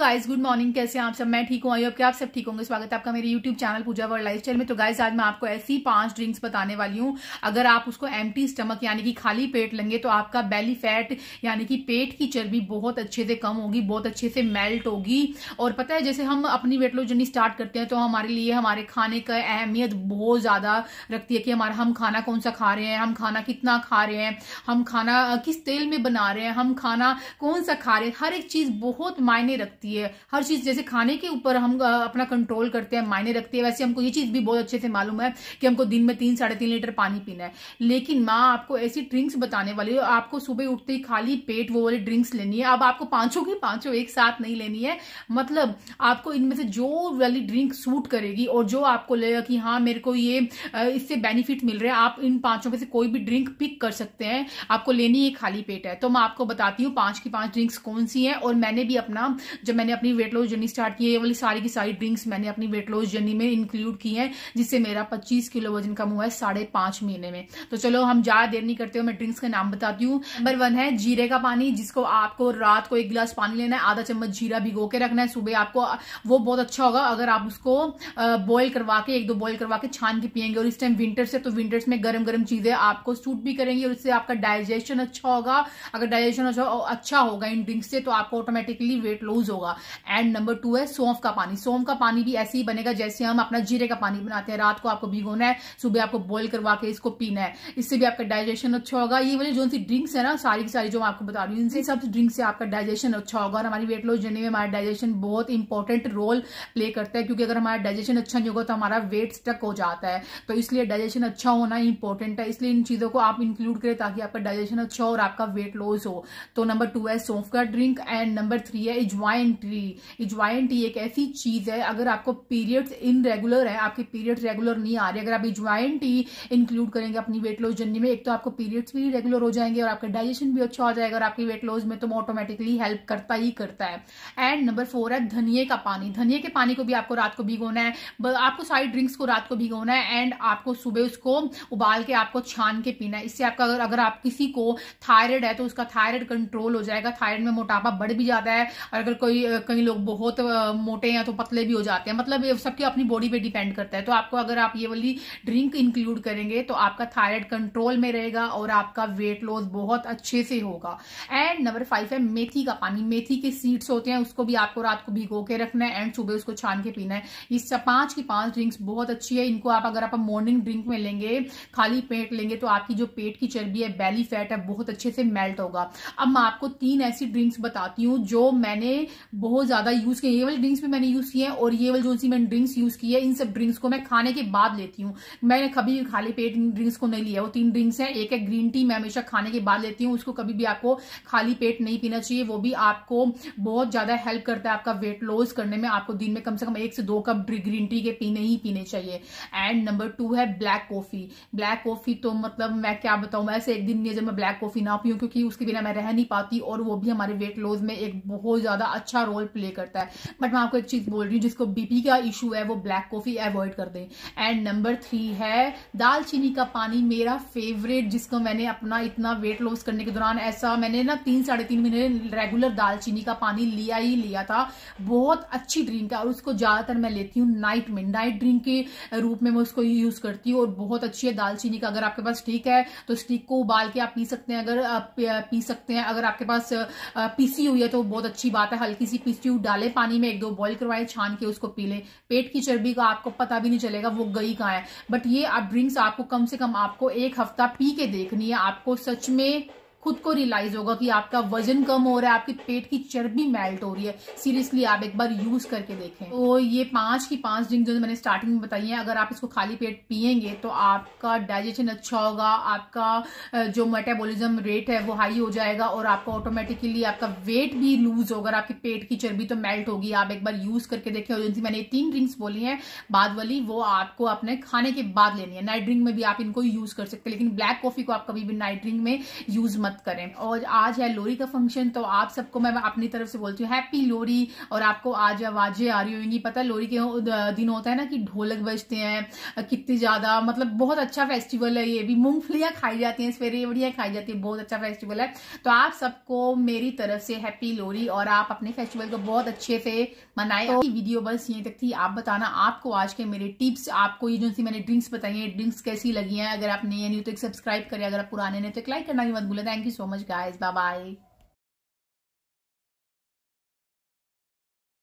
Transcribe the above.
Guys good morning कैसे हैं आप सब मैं ठीक हूँ आई क्या आप सब ठीक होंगे स्वागत है आपका मेरे YouTube channel Puja world life style में तो गाइस आज मैं आपको ऐसी पांच ड्रिंक्स बताने वाली हूँ अगर आप उसको एम स्टमक यानी कि खाली पेट लेंगे तो आपका बेली फैट यानी कि पेट की चर्बी बहुत अच्छे से कम होगी बहुत अच्छे से मेल्ट होगी और पता है जैसे हम अपनी वेट लॉस जर्नी स्टार्ट करते हैं तो हमारे लिए हमारे खाने का अहमियत बहुत ज्यादा रखती है कि हमारा हम खाना कौन सा खा रहे हैं हम खाना कितना खा रहे हैं हम खाना किस तेल में बना रहे हैं हम खाना कौन सा खा रहे हैं हर एक चीज बहुत मायने रखती है होती है हर चीज जैसे खाने के ऊपर हम अपना कंट्रोल करते हैं मायने रखते हैं वैसे हमको ये चीज भी बहुत अच्छे से मालूम है कि हमको दिन में तीन साढ़े तीन लीटर पानी पीना है लेकिन माँ आपको ऐसी ड्रिंक्स बताने वाली है आपको सुबह उठते ही खाली पेट वो वाली ड्रिंक्स लेनी है अब आपको पांचों की पांचों एक साथ नहीं लेनी है मतलब आपको इनमें से जो वाली ड्रिंक सूट करेगी और जो आपको लगेगा कि हाँ मेरे को ये इससे बेनिफिट मिल रहा है आप इन पांचों में से कोई भी ड्रिंक पिक कर सकते हैं आपको लेनी है खाली पेट है तो मैं आपको बताती हूँ पांच की पांच ड्रिंक्स कौन सी है और मैंने भी अपना जब मैंने अपनी वेट लॉस जर्नी स्टार्ट की है ये वाली सारी की सारी ड्रिंक्स मैंने अपनी वेट लॉस जर्नी में इंक्लूड की है जिससे मेरा पच्चीस किलो वजन कम हुआ है साढ़े पांच महीने में तो चलो हम ज्यादा देर नहीं करते हो मैं ड्रिंक्स का नाम बताती हूँ नंबर वन है जीरे का पानी जिसको आपको रात को एक गिलास पानी लेना है आधा चम्मच जीरा भिगो के रखना है सुबह आपको वो बहुत अच्छा होगा अगर आप उसको बॉयल करवा के एक दो बॉयल करवा के छान के पियेंगे और इस टाइम विंटर्स है तो विंटर्स में गर्म गर्म चीजें आपको सूट भी करेंगी और इससे आपका डायजेशन अच्छा होगा अगर डायजेशन अच्छा, अच्छा होगा इन ड्रिंक्स से तो आपको ऑटोमेटिकली वेट लूज होगा होगा एंड नंबर टू है सौंफ का पानी सौंफ का पानी भी ऐसे ही बनेगा जैसे हम अपना जीरे का पानी बनाते हैं रात को आपको भिगोना है सुबह आपको बॉयल करवा के इसको पीना है इससे भी आपका डाइजेशन अच्छा होगा ये वाले जो सी ड्रिंक्स है ना सारी की सारी जो मैं आपको बता रही हूँ इनसे सब ड्रिंक से आपका डाइजेशन अच्छा होगा और हमारी वेट लॉस जर्नी में हमारा डाइजेशन बहुत इंपॉर्टेंट रोल प्ले करता है क्योंकि अगर हमारा डाइजेशन अच्छा नहीं होगा तो हमारा वेट स्टक हो जाता है तो इसलिए डाइजेशन अच्छा होना इंपॉर्टेंट है इसलिए इन चीजों को आप इंक्लूड करें ताकि आपका डाइजेशन अच्छा हो और आपका वेट लॉस हो तो नंबर टू है सौंफ का ड्रिंक एंड नंबर थ्री है इजवाइन इजवाइंट्री इजवाइंट्री एक ऐसी चीज है अगर आपको पीरियड्स इनरेगुलर है आपके पीरियड्स रेगुलर नहीं आ रहे अगर आप इजवाइंट्री इंक्लूड करेंगे अपनी वेट लॉस जर्नी में एक तो आपको पीरियड्स भी रेगुलर हो जाएंगे और आपका डाइजेशन भी अच्छा हो जाएगा और आपकी वेट लॉस में तो ऑटोमेटिकली हेल्प करता ही करता है एंड नंबर फोर है धनिए का पानी धनिए के पानी को भी आपको रात को भिगोना है आपको सारी ड्रिंक्स को रात को भिगोना है एंड आपको सुबह उसको उबाल के आपको छान के पीना है इससे आपका अगर अगर आप किसी को थायराइड है तो उसका थायराइड कंट्रोल हो जाएगा थायराइड में मोटापा बढ़ भी जाता है और अगर कोई कोई कई लोग बहुत मोटे या तो पतले भी हो जाते हैं मतलब सबके अपनी बॉडी पे डिपेंड करता है तो आपको अगर आप ये वाली ड्रिंक इंक्लूड करेंगे तो आपका थायराइड कंट्रोल में रहेगा और आपका वेट लॉस बहुत अच्छे से होगा एंड नंबर फाइव है मेथी का पानी मेथी के सीड्स होते हैं उसको भी आपको रात को भिगो के रखना है एंड सुबह उसको छान के पीना है इस पांच की पांच ड्रिंक्स बहुत अच्छी है इनको आप अगर आप मॉर्निंग ड्रिंक में लेंगे खाली पेट लेंगे तो आपकी जो पेट की चर्बी है बेली फैट है बहुत अच्छे से मेल्ट होगा अब मैं आपको तीन ऐसी ड्रिंक्स बताती हूँ जो मैंने बहुत ज्यादा यूज किया ये वाली ड्रिंक्स भी मैंने यूज किए हैं और ये वाली जो सी मैंने ड्रिंक्स यूज की है इन सब ड्रिंक्स को मैं खाने के बाद लेती हूँ मैंने कभी भी खाली पेट ड्रिंक्स को नहीं लिया वो तीन ड्रिंक्स है एक है ग्रीन टी मैं हमेशा खाने के बाद लेती हूँ उसको कभी भी आपको खाली पेट नहीं पीना चाहिए वो भी आपको बहुत ज्यादा हेल्प करता है आपका वेट लॉस करने में आपको दिन में कम से कम एक से दो कप ग्रीन टी के पीने ही पीने चाहिए एंड नंबर टू है ब्लैक कॉफी ब्लैक कॉफी तो मतलब मैं क्या बताऊं वैसे ऐसे एक दिन में जब मैं ब्लैक कॉफी ना पीऊँ क्योंकि उसके बिना मैं रह नहीं पाती और वो भी हमारे वेट लॉस में एक बहुत ज्यादा अच्छा अच्छा रोल प्ले करता है बट मैं आपको एक चीज़ बोल रही हूँ जिसको बीपी का इशू है वो ब्लैक कॉफ़ी अवॉइड कर दें एंड नंबर थ्री है दालचीनी का पानी मेरा फेवरेट जिसको मैंने अपना इतना वेट लॉस करने के दौरान ऐसा मैंने ना तीन साढ़े तीन महीने रेगुलर दालचीनी का पानी लिया ही लिया था बहुत अच्छी ड्रिंक है और उसको ज़्यादातर मैं लेती हूँ नाइट में नाइट ड्रिंक के रूप में मैं उसको यूज़ करती हूँ और बहुत अच्छी है दालचीनी का अगर आपके पास स्टीक है तो स्टीक को उबाल के आप पी सकते हैं अगर पी सकते हैं अगर आपके पास पीसी हुई है तो बहुत अच्छी बात है हल्की सी पिस्ट्यू डाले पानी में एक दो बॉईल करवाए छान के उसको पी लें पेट की चर्बी का आपको पता भी नहीं चलेगा वो गई कहाँ है बट ये आप ड्रिंक्स आपको कम से कम आपको एक हफ्ता पी के देखनी है आपको सच में खुद को रियलाइज होगा कि आपका वजन कम हो रहा है आपके पेट की चर्बी मेल्ट हो रही है सीरियसली आप एक बार यूज करके देखें तो ये पांच की पांच ड्रिंक जो मैंने स्टार्टिंग में बताई है अगर आप इसको खाली पेट पियेंगे तो आपका डाइजेशन अच्छा होगा आपका जो मेटाबोलिज्म रेट है वो हाई हो जाएगा और आपका ऑटोमेटिकली आपका वेट भी लूज होगा आपके पेट की चर्बी तो मेल्ट होगी आप एक बार यूज करके देखें और जिनसे मैंने तीन ड्रिंक्स बोली है बाद वाली वो आपको अपने खाने के बाद लेनी है नाइट ड्रिंक में भी आप इनको यूज कर सकते हैं लेकिन ब्लैक कॉफी को आप कभी भी नाइट ड्रिंक में यूज मत मत करें और आज है लोरी का फंक्शन तो आप सबको मैं अपनी तरफ से बोलती हूँ हैप्पी लोरी और आपको आज आवाजें आ रही होंगी पता लोरी के दिन होता है ना कि ढोलक बजते हैं कितनी ज्यादा मतलब बहुत अच्छा फेस्टिवल है ये भी मूंगफलियां खाई जाती हैं बढ़िया खाई जाती है बहुत अच्छा फेस्टिवल है तो आप सबको मेरी तरफ से हैप्पी लोरी और आप अपने फेस्टिवल को बहुत अच्छे से मनाए तो वीडियो बस यही तक थी आप बताना आपको आज के मेरे टिप्स आपको ये जो सी मैंने ड्रिंक्स बताई है ड्रिंक्स कैसी लगी है अगर आप नए न्यू तो एक सब्सक्राइब करें अगर आप पुराने ने तो एक लाइक करना भी मत भूलें Thank you so much, guys. Bye bye.